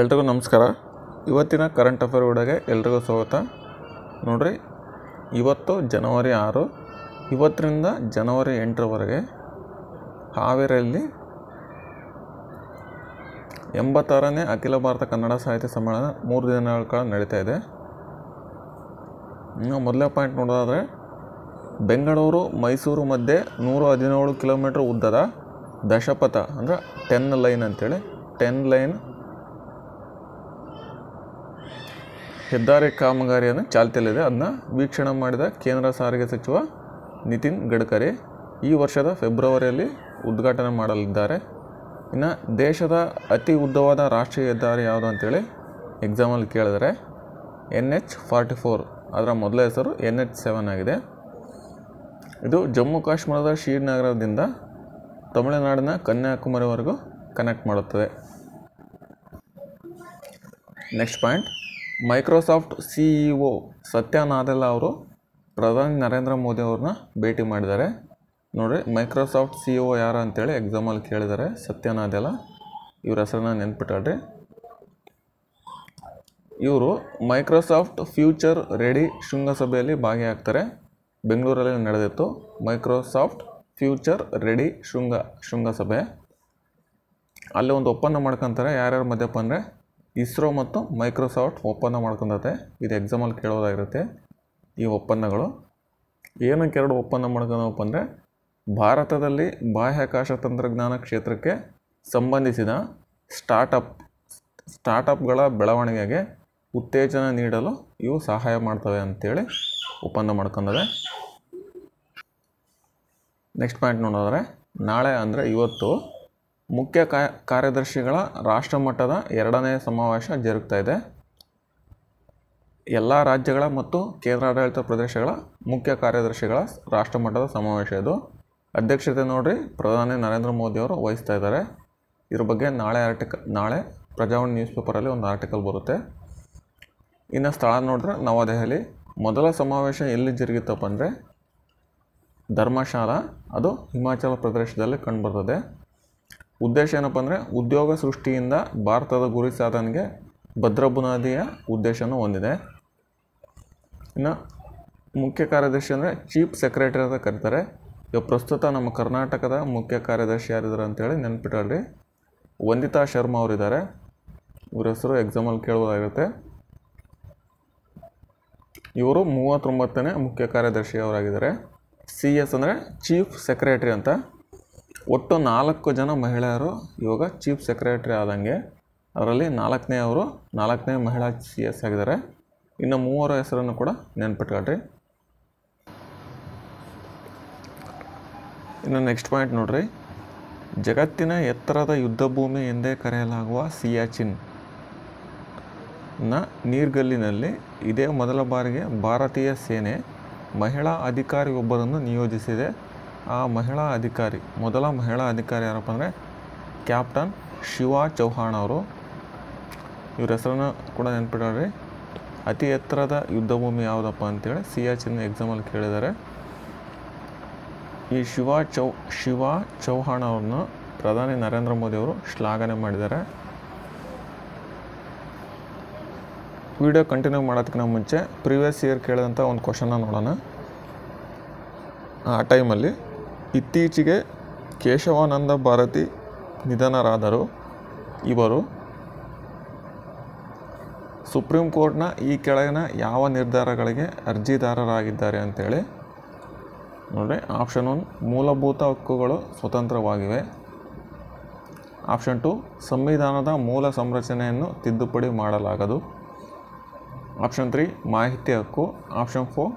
ಎಲ್ರಿಗೂ ನಮಸ್ಕಾರ ಇವತ್ತಿನ ಕರೆಂಟ್ ಅಫೇರ್ ವಿಡಿಯೋಗೆ ಎಲ್ರಿಗೂ ಸ್ವಾಗತ ನೋಡಿರಿ ಇವತ್ತು ಜನವರಿ ಆರು ಇವತ್ತರಿಂದ ಜನವರಿ ಎಂಟರವರೆಗೆ ಹಾವೇರಿಯಲ್ಲಿ ಎಂಬತ್ತಾರನೇ ಅಖಿಲ ಭಾರತ ಕನ್ನಡ ಸಾಹಿತ್ಯ ಸಮ್ಮೇಳನ ಮೂರು ದಿನಗಳ ಕಾಲ ನಡೀತಾ ಇದೆ ಇನ್ನು ಮೊದಲನೇ ಪಾಯಿಂಟ್ ನೋಡೋದಾದರೆ ಬೆಂಗಳೂರು ಮೈಸೂರು ಮಧ್ಯೆ ನೂರ ಹದಿನೇಳು ಕಿಲೋಮೀಟ್ರ್ ಉದ್ದದ ದಶಪಥ ಅಂದರೆ ಟೆನ್ ಲೈನ್ ಅಂತೇಳಿ ಟೆನ್ ಲೈನ್ ಹೆದ್ದಾರಿ ಕಾಮಗಾರಿಯನ್ನು ಚಾಲ್ತಿಯಲ್ಲಿದೆ ಅದನ್ನ ವೀಕ್ಷಣೆ ಮಾಡಿದ ಕೇಂದ್ರ ಸಾರಿಗೆ ಸಚಿವ ನಿತಿನ್ ಗಡ್ಕರಿ ಈ ವರ್ಷದ ಫೆಬ್ರವರಿಯಲ್ಲಿ ಉದ್ಘಾಟನೆ ಮಾಡಲಿದ್ದಾರೆ ಇನ್ನು ದೇಶದ ಅತಿ ಉದ್ದವಾದ ರಾಷ್ಟ್ರೀಯ ಹೆದ್ದಾರಿ ಯಾವುದು ಅಂತೇಳಿ ಎಕ್ಸಾಮಲ್ಲಿ ಕೇಳಿದರೆ ಎನ್ ಎಚ್ ಫಾರ್ಟಿ ಫೋರ್ ಅದರ ಮೊದಲ ಹೆಸರು ಎನ್ ಎಚ್ ಸೆವೆನ್ ಆಗಿದೆ ಇದು ಜಮ್ಮು ಕಾಶ್ಮೀರದ ಶ್ರೀನಗರದಿಂದ ತಮಿಳುನಾಡಿನ ಕನ್ಯಾಕುಮಾರಿವರೆಗೂ ಕನೆಕ್ಟ್ ಮಾಡುತ್ತದೆ next point Microsoft CEO Satya Nadella ಅವರು ಪ್ರಧಾನಿ ನರೇಂದ್ರ ಮೋದಿ ಅವ್ರನ್ನ ಭೇಟಿ ಮಾಡಿದ್ದಾರೆ ನೋಡಿರಿ ಮೈಕ್ರೋಸಾಫ್ಟ್ ಸಿ ಒ ಯಾರು ಅಂತೇಳಿ ಎಕ್ಸಾಮಲ್ಲಿ ಕೇಳಿದ್ದಾರೆ ಸತ್ಯನಾದೆಲ್ಲ ಇವ್ರ ಹೆಸರನ್ನ ನೆನ್ಪಿಟ್ಟಾಳ್ರಿ ಇವರು ಮೈಕ್ರೋಸಾಫ್ಟ್ ಫ್ಯೂಚರ್ ರೆಡಿ ಶೃಂಗಸಭೆಯಲ್ಲಿ ಭಾಗಿಯಾಗ್ತಾರೆ ಬೆಂಗಳೂರಲ್ಲಿ ನಡೆದಿತ್ತು ಮೈಕ್ರೋಸಾಫ್ಟ್ ಫ್ಯೂಚರ್ ರೆಡಿ ಶೃಂಗ ಶೃಂಗಸಭೆ ಅಲ್ಲಿ ಒಂದು ಒಪ್ಪಂದ ಮಾಡ್ಕೊತಾರೆ ಯಾರ್ಯಾರು ಮಧ್ಯಪ್ಪ ಅಂದರೆ ಇಸ್ರೋ ಮತ್ತು ಮೈಕ್ರೋಸಾಫ್ಟ್ ಒಪ್ಪಂದ ಮಾಡ್ಕೊಂಡತೆ ಇದು ಎಕ್ಸಾಮಲ್ಲಿ ಕೇಳೋದಾಗಿರುತ್ತೆ ಈ ಒಪ್ಪಂದಗಳು ಏನಕ್ಕೆ ಎರಡು ಒಪ್ಪಂದ ಮಾಡ್ಕೊಂಡಪ್ಪ ಅಂದರೆ ಭಾರತದಲ್ಲಿ ಬಾಹ್ಯಾಕಾಶ ತಂತ್ರಜ್ಞಾನ ಕ್ಷೇತ್ರಕ್ಕೆ ಸಂಬಂಧಿಸಿದ ಸ್ಟಾರ್ಟಪ್ ಸ್ಟಾರ್ಟಪ್ಗಳ ಬೆಳವಣಿಗೆಗೆ ಉತ್ತೇಜನ ನೀಡಲು ಇವು ಸಹಾಯ ಮಾಡ್ತವೆ ಅಂಥೇಳಿ ಒಪ್ಪಂದ ಮಾಡ್ಕೊಂಡದೆ ನೆಕ್ಸ್ಟ್ ಪಾಯಿಂಟ್ ನೋಡಿದ್ರೆ ನಾಳೆ ಅಂದರೆ ಇವತ್ತು ಮುಖ್ಯ ಕಾರ್ಯದರ್ಶಿಗಳ ರಾಷ್ಟ್ರಮಟ್ಟದ ಎರಡನೇ ಸಮಾವೇಶ ಜರುಗ್ತಾ ಇದೆ ಎಲ್ಲ ರಾಜ್ಯಗಳ ಮತ್ತು ಕೇಂದ್ರಾಡಳಿತ ಪ್ರದೇಶಗಳ ಮುಖ್ಯ ಕಾರ್ಯದರ್ಶಿಗಳ ರಾಷ್ಟ್ರಮಟ್ಟದ ಸಮಾವೇಶ ಇದು ಅಧ್ಯಕ್ಷತೆ ನೋಡಿರಿ ಪ್ರಧಾನಿ ನರೇಂದ್ರ ಮೋದಿಯವರು ವಹಿಸ್ತಾ ಇದ್ದಾರೆ ಇದ್ರ ಬಗ್ಗೆ ನಾಳೆ ಆರ್ಟಿಕಲ್ ನಾಳೆ ಪ್ರಜಾವಾಣಿ ನ್ಯೂಸ್ ಪೇಪರಲ್ಲಿ ಒಂದು ಆರ್ಟಿಕಲ್ ಬರುತ್ತೆ ಇನ್ನು ಸ್ಥಳ ನೋಡಿದ್ರೆ ನವದೆಹಲಿ ಮೊದಲ ಸಮಾವೇಶ ಎಲ್ಲಿ ಜರುಗಿತಪ್ಪ ಅಂದರೆ ಧರ್ಮಶಾಲಾ ಅದು ಹಿಮಾಚಲ ಪ್ರದೇಶದಲ್ಲಿ ಕಂಡುಬರ್ತದೆ ಉದ್ದೇಶ ಏನಪ್ಪ ಅಂದರೆ ಉದ್ಯೋಗ ಸೃಷ್ಟಿಯಿಂದ ಭಾರತದ ಗುರಿ ಸಾಧನೆಗೆ ಭದ್ರ ಬುನಾದಿಯ ಉದ್ದೇಶನೂ ಹೊಂದಿದೆ ಇನ್ನು ಮುಖ್ಯ ಕಾರ್ಯದರ್ಶಿ ಅಂದರೆ ಚೀಫ್ ಸೆಕ್ರೆಟರಿ ಅಂತ ಕರೀತಾರೆ ಇವಾಗ ಪ್ರಸ್ತುತ ನಮ್ಮ ಕರ್ನಾಟಕದ ಮುಖ್ಯ ಕಾರ್ಯದರ್ಶಿ ಯಾರಿದ್ದಾರೆ ಅಂತೇಳಿ ನೆನ್ಪಿಟ್ಟಲ್ರಿ ವಂದಿತಾ ಶರ್ಮಾ ಅವರಿದ್ದಾರೆ ಇವ್ರ ಹೆಸರು ಎಕ್ಸಾಮಲ್ಲಿ ಕೇಳಬಹುದಾಗಿರುತ್ತೆ ಇವರು ಮೂವತ್ತೊಂಬತ್ತನೇ ಮುಖ್ಯ ಕಾರ್ಯದರ್ಶಿ ಅವರಾಗಿದ್ದಾರೆ ಸಿ ಎಸ್ ಅಂದರೆ ಚೀಫ್ ಸೆಕ್ರೆಟರಿ ಅಂತ ಒಟ್ಟು ನಾಲ್ಕು ಜನ ಮಹಿಳೆಯರು ಇವಾಗ ಚೀಫ್ ಸೆಕ್ರೆಟರಿ ಆದಂಗೆ ಅದರಲ್ಲಿ ನಾಲ್ಕನೇ ಅವರು ನಾಲ್ಕನೇ ಮಹಿಳಾ ಸಿ ಎಸ್ ಆಗಿದ್ದಾರೆ ಇನ್ನು ಮೂವರ ಹೆಸರನ್ನು ಕೂಡ ನೆನ್ಪಿಟ್ಕೊಳ್ರಿ ಇನ್ನು ನೆಕ್ಸ್ಟ್ ಪಾಯಿಂಟ್ ನೋಡ್ರಿ ಜಗತ್ತಿನ ಎತ್ತರದ ಯುದ್ಧ ಭೂಮಿ ಎಂದೇ ಕರೆಯಲಾಗುವ ಸಿಯಾಚಿನ್ ನ ನೀರ್ಗಲ್ಲಿನಲ್ಲಿ ಇದೇ ಮೊದಲ ಬಾರಿಗೆ ಭಾರತೀಯ ಸೇನೆ ಮಹಿಳಾ ಅಧಿಕಾರಿಯೊಬ್ಬರನ್ನು ನಿಯೋಜಿಸಿದೆ ಆ ಮಹಿಳಾ ಅಧಿಕಾರಿ ಮೊದಲ ಮಹಿಳಾ ಅಧಿಕಾರಿ ಯಾರಪ್ಪ ಅಂದರೆ ಕ್ಯಾಪ್ಟನ್ ಶಿವ ಚೌಹಾಣ್ ಅವರು ಇವ್ರ ಹೆಸರನ್ನು ಕೂಡ ನೆನ್ಪಿಡ್ರಿ ಅತಿ ಎತ್ತರದ ಯುದ್ಧಭೂಮಿ ಯಾವುದಪ್ಪ ಅಂತೇಳಿ ಸಿ ಇನ್ ಎಕ್ಸಾಮಲ್ಲಿ ಕೇಳಿದ್ದಾರೆ ಈ ಶಿವ ಚೌ ಶಿವ ಚೌಹಾಣ್ ಅವ್ರನ್ನ ಪ್ರಧಾನಿ ನರೇಂದ್ರ ಮೋದಿ ಅವರು ಶ್ಲಾಘನೆ ಮಾಡಿದ್ದಾರೆ ವಿಡಿಯೋ ಕಂಟಿನ್ಯೂ ಮಾಡೋದಕ್ಕಿಂತ ಮುಂಚೆ ಪ್ರಿವಿಯಸ್ ಇಯರ್ ಕೇಳಿದಂಥ ಒಂದು ಕ್ವಶನ್ನ ನೋಡೋಣ ಆ ಟೈಮಲ್ಲಿ ಇತ್ತೀಚೆಗೆ ಕೇಶವಾನಂದ ಭಾರತಿ ನಿಧನರಾದರು ಇವರು ಸುಪ್ರೀಂ ಕೋರ್ಟ್ನ ಈ ಕೆಳಗಿನ ಯಾವ ನಿರ್ಧಾರಗಳಿಗೆ ಅರ್ಜಿದಾರರಾಗಿದ್ದಾರೆ ಅಂತೇಳಿ ನೋಡಿ ಆಪ್ಷನ್ ಒನ್ ಮೂಲಭೂತ ಹಕ್ಕುಗಳು ಸ್ವತಂತ್ರವಾಗಿವೆ ಆಪ್ಷನ್ ಟು ಸಂವಿಧಾನದ ಮೂಲ ಸಂರಚನೆಯನ್ನು ತಿದ್ದುಪಡಿ ಮಾಡಲಾಗದು ಆಪ್ಷನ್ ತ್ರೀ ಮಾಹಿತಿ ಹಕ್ಕು ಆಪ್ಷನ್ ಫೋರ್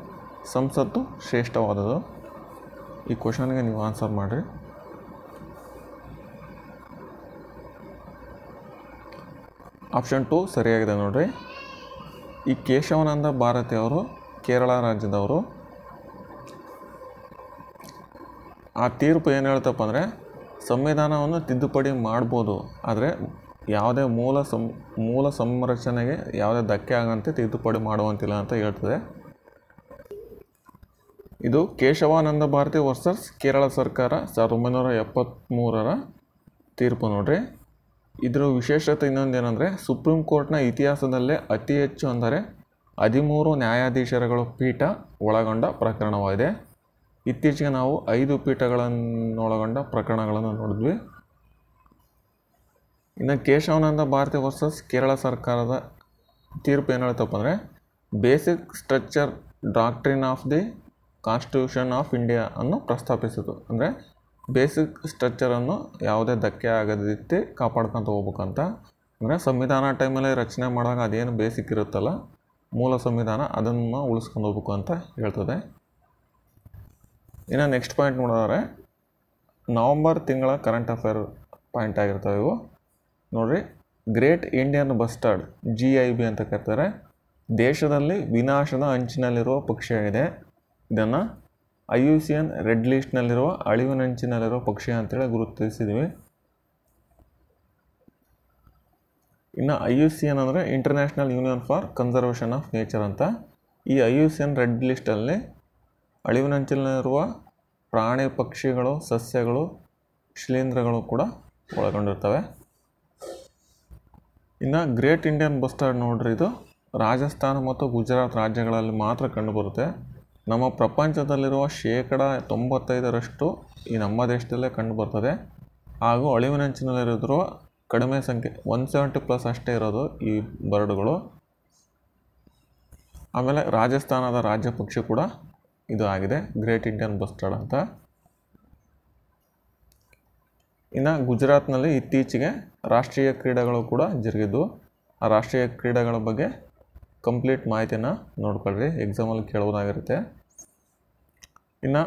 ಸಂಸತ್ತು ಶ್ರೇಷ್ಠವಾದದು ಈ ಕ್ವಶನ್ಗೆ ನೀವು ಆನ್ಸರ್ ಮಾಡಿರಿ ಆಪ್ಷನ್ ಟು ಸರಿಯಾಗಿದೆ ನೋಡಿರಿ ಈ ಕೇಶವನಂದ ಭಾರತಿಯವರು ಕೇರಳ ರಾಜ್ಯದವರು ಆ ತೀರ್ಪು ಏನು ಹೇಳ್ತಪ್ಪ ಅಂದರೆ ಸಂವಿಧಾನವನ್ನು ತಿದ್ದುಪಡಿ ಮಾಡ್ಬೋದು ಆದರೆ ಯಾವುದೇ ಮೂಲ ಸಂ ಮೂಲ ಸಂರಚನೆಗೆ ಯಾವುದೇ ಧಕ್ಕೆ ಆಗಂತೆ ತಿದ್ದುಪಡಿ ಮಾಡುವಂತಿಲ್ಲ ಅಂತ ಹೇಳ್ತದೆ ಇದು ಕೇಶವಾನಂದ ಭಾರತಿ ವರ್ಸಸ್ ಕೇರಳ ಸರ್ಕಾರ ಸಾವಿರದ ಒಂಬೈನೂರ ಎಪ್ಪತ್ತ್ಮೂರರ ತೀರ್ಪು ನೋಡ್ರಿ ಇದರ ವಿಶೇಷತೆ ಇನ್ನೊಂದು ಏನಂದರೆ ಸುಪ್ರೀಂ ಕೋರ್ಟ್ನ ಇತಿಹಾಸದಲ್ಲೇ ಅತಿ ಹೆಚ್ಚು ಅಂದರೆ ಹದಿಮೂರು ನ್ಯಾಯಾಧೀಶರುಗಳ ಪೀಠ ಒಳಗೊಂಡ ಪ್ರಕರಣವಾಗಿದೆ ಇತ್ತೀಚೆಗೆ ನಾವು ಐದು ಪೀಠಗಳನ್ನೊಳಗೊಂಡ ಪ್ರಕರಣಗಳನ್ನು ನೋಡಿದ್ವಿ ಇನ್ನು ಕೇಶವಾನಂದ ಭಾರತಿ ವರ್ಸಸ್ ಕೇರಳ ಸರ್ಕಾರದ ತೀರ್ಪು ಏನು ಹೇಳ್ತಪ್ಪ ಅಂದರೆ basic structure doctrine of the constitution of India ಅನ್ನು ಪ್ರಸ್ತಾಪಿಸಿತು ಅಂದರೆ ಬೇಸಿಕ್ ಸ್ಟ್ರಕ್ಚರನ್ನು ಯಾವುದೇ ಧಕ್ಕೆ ಆಗದ ರೀತಿ ಕಾಪಾಡ್ಕೊತ ಹೋಗ್ಬೇಕಂತ ಅಂದರೆ ಸಂವಿಧಾನ ಟೈಮಲ್ಲಿ ರಚನೆ ಮಾಡಿದಾಗ ಅದೇನು ಬೇಸಿಕ್ ಇರುತ್ತಲ್ಲ ಮೂಲ ಸಂವಿಧಾನ ಅದನ್ನು ಉಳಿಸ್ಕೊಂಡು ಹೋಗ್ಬೇಕು ಅಂತ ಹೇಳ್ತದೆ ಇನ್ನು ನೆಕ್ಸ್ಟ್ ಪಾಯಿಂಟ್ ನೋಡಿದ್ರೆ ನವಂಬರ್ ತಿಂಗಳ ಕರೆಂಟ್ ಅಫೇರ್ ಪಾಯಿಂಟ್ ಆಗಿರ್ತವೆ ಇವು ನೋಡಿರಿ great Indian bustard G I B ಅಂತ ಕರೀತಾರೆ ದೇಶದಲ್ಲಿ ವಿನಾಶದ ಅಂಚಿನಲ್ಲಿರುವ ಇದೆ ಇದನ್ನು I U C N red ಲಿಸ್ಟ್ನಲ್ಲಿರುವ ಅಳಿವಿನಂಚಿನಲ್ಲಿರುವ ಪಕ್ಷಿ ಅಂತೇಳಿ ಗುರುತಿಸಿದ್ದೀವಿ ಇನ್ನು ಐ ಯು ಸಿ ಎನ್ ಅಂದರೆ international union for conservation of nature ಅಂತ ಈ I U C N red ಲಿಸ್ಟಲ್ಲಿ ಅಳಿವಿನಂಚಿನಲ್ಲಿರುವ ಪ್ರಾಣಿ ಪಕ್ಷಿಗಳು ಸಸ್ಯಗಳು ಶಿಲೀಂಧ್ರಗಳು ಕೂಡ ಒಳಗೊಂಡಿರ್ತವೆ ಇನ್ನು ಗ್ರೇಟ್ ಇಂಡಿಯನ್ ಬಸ್ಟರ್ಡ್ ನೋಡ್ರಿ ಇದು ರಾಜಸ್ಥಾನ ಮತ್ತು ಗುಜರಾತ್ ರಾಜ್ಯಗಳಲ್ಲಿ ಮಾತ್ರ ಕಂಡುಬರುತ್ತೆ ನಮ್ಮ ಪ್ರಪಂಚದಲ್ಲಿರುವ ಶೇಕಡ ತೊಂಬತ್ತೈದರಷ್ಟು ಈ ನಮ್ಮ ದೇಶದಲ್ಲೇ ಕಂಡು ಬರ್ತದೆ ಹಾಗೂ ಅಳಿವಿನಂಚಿನಲ್ಲಿರಿದ್ರು ಕಡಿಮೆ ಸಂಖ್ಯೆ ಒನ್ ಸೆವೆಂಟಿ ಪ್ಲಸ್ ಅಷ್ಟೇ ಇರೋದು ಈ ಬರ್ಡ್ಗಳು ಆಮೇಲೆ ರಾಜಸ್ಥಾನದ ರಾಜ್ಯ ಪಕ್ಷಿ ಕೂಡ ಇದು ಆಗಿದೆ ಗ್ರೇಟ್ ಇಂಡಿಯನ್ ಬಸ್ಟರ್ಡ್ ಅಂತ ಇನ್ನು ಗುಜರಾತ್ನಲ್ಲಿ ಇತ್ತೀಚೆಗೆ ರಾಷ್ಟ್ರೀಯ ಕ್ರೀಡೆಗಳು ಕೂಡ ಜರುಗಿದ್ವು ಆ ರಾಷ್ಟ್ರೀಯ ಕ್ರೀಡೆಗಳ ಬಗ್ಗೆ ಕಂಪ್ಲೀಟ್ ಮಾಹಿತಿನ ನೋಡ್ಕೊಳ್ರಿ ಎಕ್ಸಾಮಲ್ಲಿ ಕೇಳೋದಾಗಿರುತ್ತೆ ಇನ್ನು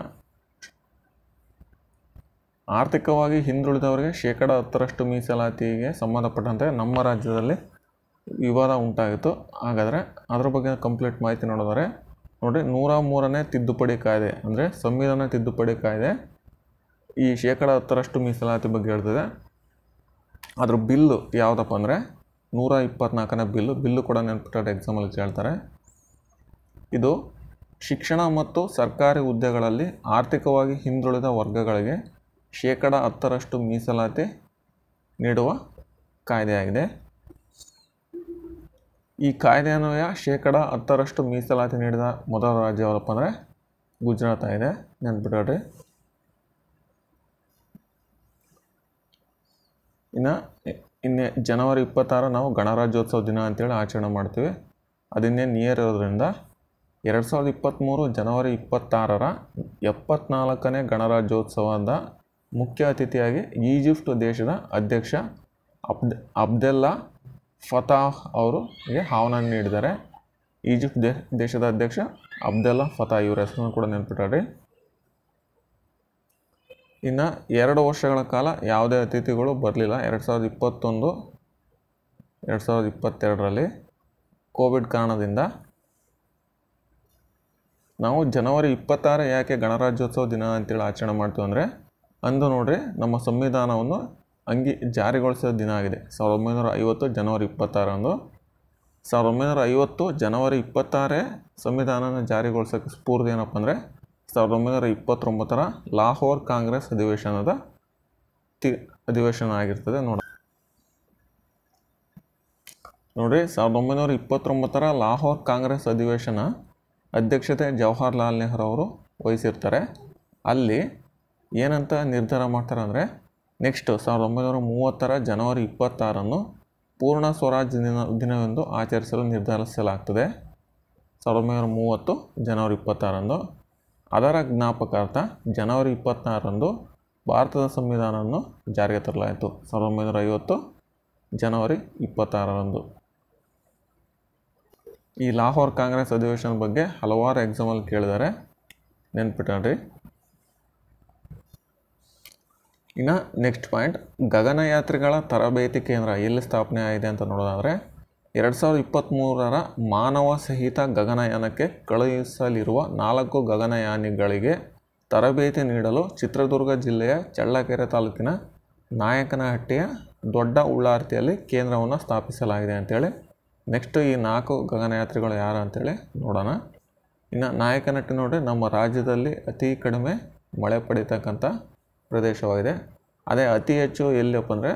ಆರ್ಥಿಕವಾಗಿ ಹಿಂದುಳಿದವರಿಗೆ ಶೇಕಡ ಹತ್ತರಷ್ಟು ಮೀಸಲಾತಿಗೆ ಸಂಬಂಧಪಟ್ಟಂತೆ ನಮ್ಮ ರಾಜ್ಯದಲ್ಲಿ ವಿವಾದ ಉಂಟಾಗಿತ್ತು ಹಾಗಾದರೆ ಅದರ ಬಗ್ಗೆ ಕಂಪ್ಲೀಟ್ ಮಾಹಿತಿ ನೋಡಿದರೆ ನೋಡಿ ನೂರ ಮೂರನೇ ತಿದ್ದುಪಡಿ ಕಾಯ್ದೆ ಅಂದರೆ ಸಂವಿಧಾನ ತಿದ್ದುಪಡಿ ಕಾಯ್ದೆ ಈ ಶೇಕಡ ಹತ್ತರಷ್ಟು ಮೀಸಲಾತಿ ಬಗ್ಗೆ ಹೇಳ್ತದೆ ಅದರ ಬಿಲ್ಲು ಯಾವುದಪ್ಪ ಅಂದರೆ ನೂರ ಇಪ್ಪತ್ನಾಲ್ಕನೇ ಬಿಲ್ಲು ಬಿಲ್ಲು ಕೂಡ ನೆನಪಿಟ್ಟ ಎಕ್ಸಾಮಲ್ಲಿ ಕೇಳ್ತಾರೆ ಇದು ಶಿಕ್ಷಣ ಮತ್ತು ಸರ್ಕಾರಿ ಹುದ್ದೆಗಳಲ್ಲಿ ಆರ್ಥಿಕವಾಗಿ ಹಿಂದುಳಿದ ವರ್ಗಗಳಿಗೆ ಶೇಕಡ ಹತ್ತರಷ್ಟು ಮೀಸಲಾತಿ ನೀಡುವ ಕಾಯ್ದೆಯಾಗಿದೆ ಈ ಕಾಯ್ದೆಯನ್ವಯ ಶೇಕಡ ಹತ್ತರಷ್ಟು ಮೀಸಲಾತಿ ನೀಡಿದ ಮೊದಲ ರಾಜ್ಯ ಯಾವಪ್ಪ ಅಂದರೆ ಗುಜರಾತ್ ಆಗಿದೆ ನೆನ್ಪಿಡ್ರಿ ಇನ್ನು ಇನ್ನೇ ಜನವರಿ ಇಪ್ಪತ್ತಾರು ನಾವು ಗಣರಾಜ್ಯೋತ್ಸವ ದಿನ ಅಂತೇಳಿ ಆಚರಣೆ ಮಾಡ್ತೀವಿ ಅದನ್ನೇ ನಿಯರ್ ಇರೋದ್ರಿಂದ ಎರಡು ಸಾವಿರದ ಇಪ್ಪತ್ತ್ಮೂರು ಜನವರಿ ಇಪ್ಪತ್ತಾರರ ಎಪ್ಪತ್ನಾಲ್ಕನೇ ಗಣರಾಜ್ಯೋತ್ಸವದ ಮುಖ್ಯ ಅತಿಥಿಯಾಗಿ ಈಜಿಪ್ಟ್ ದೇಶದ ಅಧ್ಯಕ್ಷ ಅಬ್ದ್ ಅಬ್ದೆಲ್ಲಾ ಫತಾಹ್ ಅವರಿಗೆ ಹಾವನ ನೀಡಿದ್ದಾರೆ ಈಜಿಪ್ಟ್ ದೇ ದೇಶದ ಅಧ್ಯಕ್ಷ ಅಬ್ದೆಲ್ಲಾ ಫತಾಹ್ ಇವರ ಹೆಸರನ್ನು ಕೂಡ ನೆನಪಿಟ್ಟಾರೆ ಇನ್ನು ಎರಡು ವರ್ಷಗಳ ಕಾಲ ಯಾವುದೇ ಅತಿಥಿಗಳು ಬರಲಿಲ್ಲ ಎರಡು ಸಾವಿರದ ಇಪ್ಪತ್ತೊಂದು ಎರಡು ಸಾವಿರದ ಇಪ್ಪತ್ತೆರಡರಲ್ಲಿ ಕೋವಿಡ್ ಕಾರಣದಿಂದ ನಾವು ಜನವರಿ ಇಪ್ಪತ್ತಾರು ಯಾಕೆ ಗಣರಾಜ್ಯೋತ್ಸವ ದಿನ ಅಂತೇಳಿ ಆಚರಣೆ ಮಾಡ್ತೀವಿ ಅಂದರೆ ಅಂದು ನೋಡಿರಿ ನಮ್ಮ ಸಂವಿಧಾನವನ್ನು ಅಂಗಿ ಜಾರಿಗೊಳಿಸಿದ ದಿನ ಆಗಿದೆ ಸಾವಿರದ ಒಂಬೈನೂರ ಐವತ್ತು ಜನವರಿ ಇಪ್ಪತ್ತಾರಂದು ಸಾವಿರದ ಒಂಬೈನೂರ ಐವತ್ತು ಜನವರಿ ಇಪ್ಪತ್ತಾರೇ ಸಂವಿಧಾನನ ಜಾರಿಗೊಳಿಸೋಕ್ಕೆ ಸ್ಫೂರ್ತಿ ಏನಪ್ಪ ಅಂದರೆ ಸಾವಿರದ ಒಂಬೈನೂರ ಇಪ್ಪತ್ತೊಂಬತ್ತರ ಲಾಹೋರ್ ಕಾಂಗ್ರೆಸ್ ಅಧಿವೇಶನದ ತಿ ಅಧಿವೇಶನ ಆಗಿರ್ತದೆ ನೋಡ ನೋಡಿರಿ ಸಾವಿರದ ಒಂಬೈನೂರ ಇಪ್ಪತ್ತೊಂಬತ್ತರ ಲಾಹೋರ್ ಕಾಂಗ್ರೆಸ್ ಅಧಿವೇಶನ ಅಧ್ಯಕ್ಷತೆ ಜವಾಹರ್ಲಾಲ್ ನೆಹರು ಅವರು ವಹಿಸಿರ್ತಾರೆ ಅಲ್ಲಿ ಏನಂತ ನಿರ್ಧಾರ ಮಾಡ್ತಾರೆ ಅಂದರೆ ನೆಕ್ಸ್ಟ್ ಸಾವಿರದ ಒಂಬೈನೂರ ಮೂವತ್ತರ ಜನವರಿ ಇಪ್ಪತ್ತಾರನ್ನು ಪೂರ್ಣ ಸ್ವರಾಜ್ ದಿನ ದಿನವೆಂದು ಆಚರಿಸಲು ನಿರ್ಧರಿಸಲಾಗ್ತದೆ ಸಾವಿರದ ಒಂಬೈನೂರ ಮೂವತ್ತು ಜನವರಿ ಇಪ್ಪತ್ತಾರಂದು ಅದರ ಜ್ಞಾಪಕಾರ್ಥ ಜನವರಿ ಇಪ್ಪತ್ತಾರರಂದು ಭಾರತದ ಸಂವಿಧಾನವನ್ನು ಜಾರಿಗೆ ತರಲಾಯಿತು ಸಾವಿರದ ಒಂಬೈನೂರ ಐವತ್ತು ಜನವರಿ ಇಪ್ಪತ್ತಾರರಂದು ಈ ಲಾಹೋರ್ ಕಾಂಗ್ರೆಸ್ ಅಧಿವೇಶನ ಬಗ್ಗೆ ಹಲವಾರು ಎಕ್ಸಾಮಲ್ ಕೇಳಿದ್ದಾರೆ ನೆನ್ಪಿಟ್ರಿ ಇನ್ನು ನೆಕ್ಸ್ಟ್ ಪಾಯಿಂಟ್ ಗಗನಯಾತ್ರಿಗಳ ತರಬೇತಿ ಕೇಂದ್ರ ಎಲ್ಲಿ ಸ್ಥಾಪನೆ ಆಗಿದೆ ಅಂತ ನೋಡೋದಾದರೆ ಎರಡು ಸಾವಿರದ ಇಪ್ಪತ್ತ್ಮೂರರ ಮಾನವ ಸಹಿತ ಗಗನಯಾನಕ್ಕೆ ಕಳುಹಿಸಲಿರುವ ನಾಲ್ಕು ಗಗನಯಾನಿಗಳಿಗೆ ತರಬೇತಿ ನೀಡಲು ಚಿತ್ರದುರ್ಗ ಜಿಲ್ಲೆಯ ಚಳ್ಳಕೆರೆ ತಾಲೂಕಿನ ನಾಯಕನಹಟ್ಟಿಯ ದೊಡ್ಡ ಉಳ್ಳಾರ್ತಿಯಲ್ಲಿ ಕೇಂದ್ರವನ್ನು ಸ್ಥಾಪಿಸಲಾಗಿದೆ ಅಂತೇಳಿ ನೆಕ್ಸ್ಟ್ ಈ ನಾಲ್ಕು ಗಗನಯಾತ್ರಿಗಳು ಯಾರು ಅಂತೇಳಿ ನೋಡೋಣ ಇನ್ನು ನಾಯಕನಟ್ಟಿ ನೋಡ್ರಿ ನಮ್ಮ ರಾಜ್ಯದಲ್ಲಿ ಅತಿ ಕಡಿಮೆ ಮಳೆ ಪಡೀತಕ್ಕಂಥ ಪ್ರದೇಶವಾಗಿದೆ ಅದೇ ಅತಿ ಹೆಚ್ಚು ಎಲ್ಲಿಯಪ್ಪ ಅಂದರೆ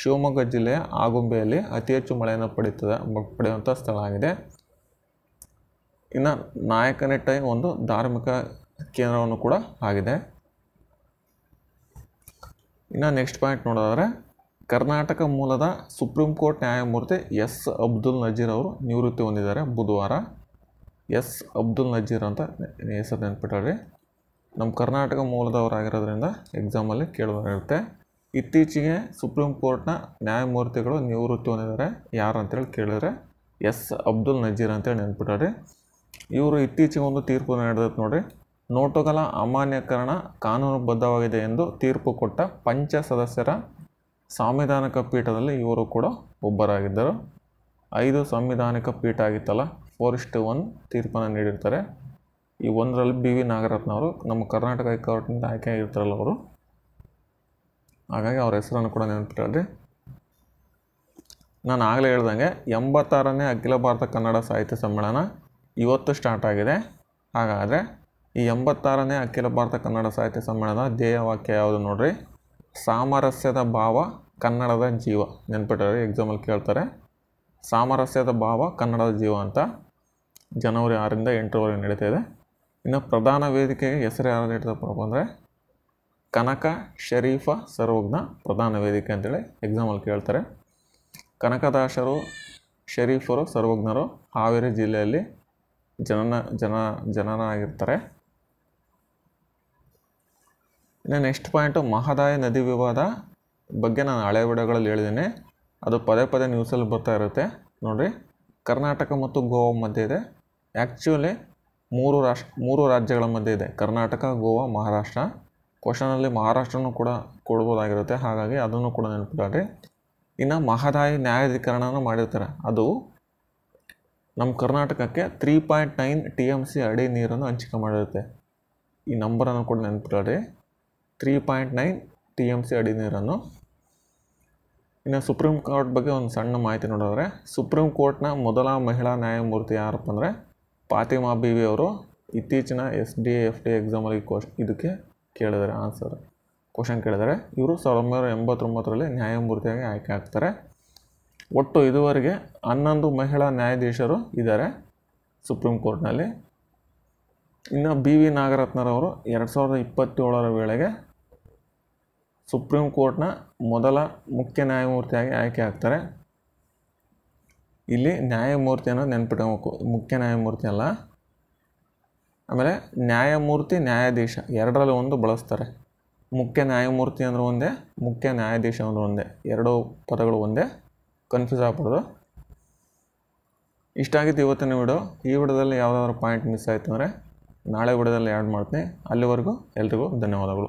ಶಿವಮೊಗ್ಗ ಜಿಲ್ಲೆಯ ಆಗುಂಬೆಯಲ್ಲಿ ಅತಿ ಹೆಚ್ಚು ಮಳೆಯನ್ನು ಪಡೀತದೆ ಪಡೆಯುವಂಥ ಸ್ಥಳ ಆಗಿದೆ ಇನ್ನು ನಾಯಕನಟ್ಟೆ ಒಂದು ಧಾರ್ಮಿಕ ಕೇಂದ್ರವನ್ನು ಕೂಡ ಆಗಿದೆ ಇನ್ನು ನೆಕ್ಸ್ಟ್ ಪಾಯಿಂಟ್ ನೋಡೋದಾದರೆ ಕರ್ನಾಟಕ ಮೂಲದ ಸುಪ್ರೀಂ ಕೋರ್ಟ್ ನ್ಯಾಯಮೂರ್ತಿ ಎಸ್ ಅಬ್ದುಲ್ ನಜೀರ್ ಅವರು ನಿವೃತ್ತಿ ಹೊಂದಿದ್ದಾರೆ ಬುಧವಾರ ಎಸ್ ಅಬ್ದುಲ್ ನಜೀರ್ ಅಂತ ಹೆಸರು ನೆನ್ಪಿಟ್ಟಾಳ್ರಿ ನಮ್ಮ ಕರ್ನಾಟಕ ಮೂಲದವರಾಗಿರೋದ್ರಿಂದ ಎಕ್ಸಾಮಲ್ಲಿ ಕೇಳುವಂತೆ ಇತ್ತೀಚೆಗೆ ಸುಪ್ರೀಂ ಕೋರ್ಟ್ನ ನ್ಯಾಯಮೂರ್ತಿಗಳು ನಿವೃತ್ತಿ ಹೊಂದಿದ್ದಾರೆ ಯಾರು ಅಂತೇಳಿ ಕೇಳಿದರೆ ಎಸ್ ಅಬ್ದುಲ್ ನಜೀರ್ ಅಂತೇಳಿ ನೆನ್ಪಿಟ್ಟಾರೆ ಇವರು ಇತ್ತೀಚೆಗೆ ಒಂದು ತೀರ್ಪು ನಡೆದೈತೆ ನೋಡಿರಿ ನೋಟುಗಳ ಅಮಾನ್ಯೀಕರಣ ಕಾನೂನುಬದ್ಧವಾಗಿದೆ ಎಂದು ತೀರ್ಪು ಕೊಟ್ಟ ಪಂಚ ಸದಸ್ಯರ ಸಾಂವಿಧಾನಿಕ ಪೀಠದಲ್ಲಿ ಇವರು ಕೂಡ ಒಬ್ಬರಾಗಿದ್ದರು ಐದು ಸಾಂವಿಧಾನಿಕ ಪೀಠ ಆಗಿತ್ತಲ್ಲ ಫೋರಿಸ್ಟ್ ಒನ್ ತೀರ್ಪನ್ನು ನೀಡಿರ್ತಾರೆ ಈ ಒಂದರಲ್ಲಿ ಬಿ ವಿ ನಾಗರತ್ನ ಅವರು ನಮ್ಮ ಕರ್ನಾಟಕ ಹೈಕೋರ್ಟ್ನಿಂದ ಆಯ್ಕೆ ಆಗಿರ್ತಾರಲ್ಲ ಅವರು ಹಾಗಾಗಿ ಅವರ ಹೆಸರನ್ನು ಕೂಡ ನೆನಪಿಟ್ಟಿ ನಾನು ಆಗಲೇ ಹೇಳ್ದಂಗೆ ಎಂಬತ್ತಾರನೇ ಅಖಿಲ ಭಾರತ ಕನ್ನಡ ಸಾಹಿತ್ಯ ಸಮ್ಮೇಳನ ಇವತ್ತು ಸ್ಟಾರ್ಟ್ ಆಗಿದೆ ಹಾಗಾದರೆ ಈ ಎಂಬತ್ತಾರನೇ ಅಖಿಲ ಭಾರತ ಕನ್ನಡ ಸಾಹಿತ್ಯ ಸಮ್ಮೇಳನ ಧ್ಯೇಯವಾಕ್ಯ ಯಾವುದು ನೋಡ್ರಿ ಸಾಮರಸ್ಯದ ಭಾವ ಕನ್ನಡದ ಜೀವ ನೆನ್ಪಿಟ್ಟರೆ ಎಕ್ಸಾಮಲ್ಲಿ ಕೇಳ್ತಾರೆ ಸಾಮರಸ್ಯದ ಭಾವ ಕನ್ನಡದ ಜೀವ ಅಂತ ಜನವರಿ ಆರರಿಂದ ಎಂಟರವರೆಗೆ ನಡೀತಾ ಇದೆ ಇನ್ನು ಪ್ರಧಾನ ವೇದಿಕೆಗೆ ಹೆಸರು ಯಾರು ನೀಡಿದಪ್ಪ ಅಂದರೆ ಕನಕ ಶರೀಫ ಸರ್ವಜ್ಞ ಪ್ರಧಾನ ವೇದಿಕೆ ಅಂತೇಳಿ ಎಕ್ಸಾಮಲ್ಲಿ ಕೇಳ್ತಾರೆ ಕನಕದಾಸರು ಶರೀಫರು ಸರ್ವಜ್ಞರು ಹಾವೇರಿ ಜಿಲ್ಲೆಯಲ್ಲಿ ಜನನ ಜನ ಜನನಾಗಿರ್ತಾರೆ ಇನ್ನು ನೆಕ್ಸ್ಟ್ ಪಾಯಿಂಟು ಮಹದಾಯಿ ನದಿ ವಿವಾದ ಬಗ್ಗೆ ನಾನು ಹಳೆ ವಿಡಿಯೋಗಳಲ್ಲಿ ಹೇಳಿದ್ದೀನಿ ಅದು ಪದೇ ಪದೇ ನ್ಯೂಸಲ್ಲಿ ಬರ್ತಾ ಇರುತ್ತೆ ನೋಡಿರಿ ಕರ್ನಾಟಕ ಮತ್ತು ಗೋವಾ ಮಧ್ಯೆ ಇದೆ ಆ್ಯಕ್ಚುಲಿ ಮೂರು ರಾಷ್ಟ್ರ ಮೂರು ರಾಜ್ಯಗಳ ಮಧ್ಯೆ ಇದೆ ಕರ್ನಾಟಕ ಗೋವಾ ಮಹಾರಾಷ್ಟ್ರ ಕ್ವಶನಲ್ಲಿ ಮಹಾರಾಷ್ಟ್ರನೂ ಕೂಡ ಕೊಡ್ಬೋದಾಗಿರುತ್ತೆ ಹಾಗಾಗಿ ಅದನ್ನು ಕೂಡ ನೆನಪಿಡ್ರಿ ಇನ್ನು ಮಹದಾಯಿ ನ್ಯಾಯಾಧೀಕರಣನ ಮಾಡಿರ್ತಾರೆ ಅದು ನಮ್ಮ ಕರ್ನಾಟಕಕ್ಕೆ three point nine T M C ಅಡಿ ನೀರನ್ನು ಹಂಚಿಕೆ ಮಾಡಿರುತ್ತೆ ಈ ನಂಬರನ್ನು ಕೂಡ ನೆನಪಿಡ್ರಿ three point nine T M C ಅಡಿ ನೀರನ್ನು ಇನ್ನು ಸುಪ್ರೀಂ ಕೋರ್ಟ್ ಬಗ್ಗೆ ಒಂದು ಸಣ್ಣ ಮಾಹಿತಿ ನೋಡಿದ್ರೆ ಸುಪ್ರೀಂ ಕೋರ್ಟ್ನ ಮೊದಲ ಮಹಿಳಾ ನ್ಯಾಯಮೂರ್ತಿ ಯಾರಪ್ಪ ಅಂದರೆ ಫಾತಿಮಾ ಬಿವಿ ಅವರು ಇತ್ತೀಚಿನ ಎಸ್ ಡಿ ಎಫ್ ಡಿ ಎಕ್ಸಾಮಲ್ಲಿ ಕ್ವಶ್ ಇದಕ್ಕೆ ಕೇಳಿದರೆ ಆನ್ಸರ್ ಕ್ವಶನ್ ಕೇಳಿದರೆ ಇವರು ಸಾವಿರದ ಒಂಬೈನೂರ ಎಂಬತ್ತೊಂಬತ್ತರಲ್ಲಿ ನ್ಯಾಯಮೂರ್ತಿಯಾಗಿ ಆಯ್ಕೆ ಆಗ್ತಾರೆ ಒಟ್ಟು ಇದುವರೆಗೆ ಹನ್ನೊಂದು ಮಹಿಳಾ ನ್ಯಾಯಾಧೀಶರು ಇದ್ದಾರೆ ಸುಪ್ರೀಂ ಕೋರ್ಟ್ನಲ್ಲಿ ಇನ್ನು ಬಿ ವಿ ನಾಗರತ್ನರವರು ಎರಡು ಸಾವಿರದ ಇಪ್ಪತ್ತೇಳರ ವೇಳೆಗೆ ಸುಪ್ರೀಂ ಕೋರ್ಟ್ನ ಮೊದಲ ಮುಖ್ಯ ನ್ಯಾಯಮೂರ್ತಿಯಾಗಿ ಆಯ್ಕೆ ಆಗ್ತಾರೆ ಇಲ್ಲಿ ನ್ಯಾಯಮೂರ್ತಿ ಅನ್ನೋದು ನೆನ್ಪಿಟ್ಕೋಬೇಕು ಮುಖ್ಯ ನ್ಯಾಯಮೂರ್ತಿ ಅಲ್ಲ ಆಮೇಲೆ ನ್ಯಾಯಮೂರ್ತಿ ನ್ಯಾಯಾಧೀಶ ಎರಡರಲ್ಲಿ ಒಂದು ಬಳಸ್ತಾರೆ ಮುಖ್ಯ ನ್ಯಾಯಮೂರ್ತಿ ಅಂದ್ರೆ ಒಂದೇ ಮುಖ್ಯ ನ್ಯಾಯಾಧೀಶ ಅಂದ್ರೆ ಒಂದೇ ಎರಡೂ ಪದಗಳು ಒಂದೇ ಕನ್ಫ್ಯೂಸ್ ಆಗ್ಬಾರ್ದು ಇಷ್ಟಾಗಿತ್ತು ಇವತ್ತಿನ ವಿಡಿಯೋ ಈ ವಿಡಿಯೋದಲ್ಲಿ ಯಾವುದಾದ್ರು ಪಾಯಿಂಟ್ ಮಿಸ್ ಆಯಿತು ಅಂದರೆ ನಾಳೆ ವಿಡಿಯೋದಲ್ಲಿ ಆ್ಯಡ್ ಮಾಡ್ತೀನಿ ಅಲ್ಲಿವರೆಗೂ ಎಲ್ರಿಗೂ ಧನ್ಯವಾದಗಳು